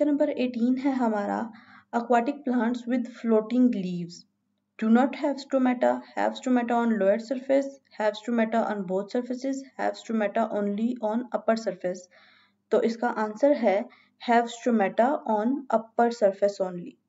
lecture number 18 है हमारा aquatic plants with floating leaves do not have stomata have stomata on lower surface have stomata on both surfaces have stomata only on upper surface तो इसका answer है have stomata on upper surface only